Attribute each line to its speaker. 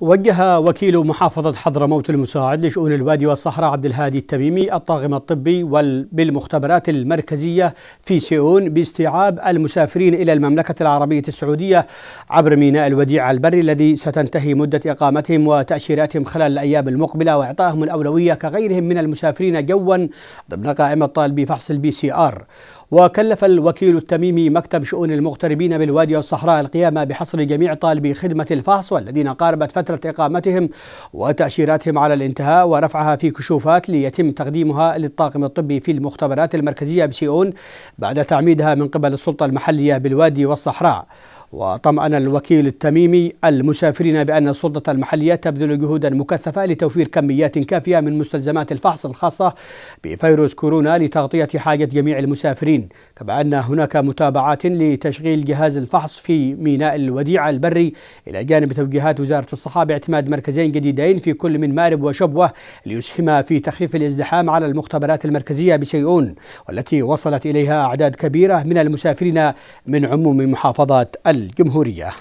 Speaker 1: وجه وكيل محافظة حضرموت المساعد لشؤون الوادي والصحراء عبد الهادي التميمي الطاقم الطبي بالمختبرات المركزية في سيئون باستيعاب المسافرين إلى المملكة العربية السعودية عبر ميناء الوديع البري الذي ستنتهي مدة إقامتهم وتأشيراتهم خلال الأيام المقبلة وإعطائهم الأولوية كغيرهم من المسافرين جوا ضمن قائمة طالبي فحص البي سي آر وكلف الوكيل التميمي مكتب شؤون المغتربين بالوادي والصحراء القيام بحصر جميع طالبي خدمة الفحص والذين قاربت فترة إقامتهم وتأشيراتهم على الانتهاء ورفعها في كشوفات ليتم تقديمها للطاقم الطبي في المختبرات المركزية بشؤون بعد تعميدها من قبل السلطة المحلية بالوادي والصحراء وطمأن الوكيل التميمي المسافرين بأن السلطة المحلية تبذل جهودا مكثفة لتوفير كميات كافية من مستلزمات الفحص الخاصة بفيروس كورونا لتغطية حاجة جميع المسافرين كما أن هناك متابعات لتشغيل جهاز الفحص في ميناء الوديعة البري إلى جانب توجيهات وزارة الصحة باعتماد مركزين جديدين في كل من مارب وشبوة ليسهما في تخفيف الازدحام على المختبرات المركزية بشيئون والتي وصلت إليها أعداد كبيرة من المسافرين من عموم محافظات الجمهورية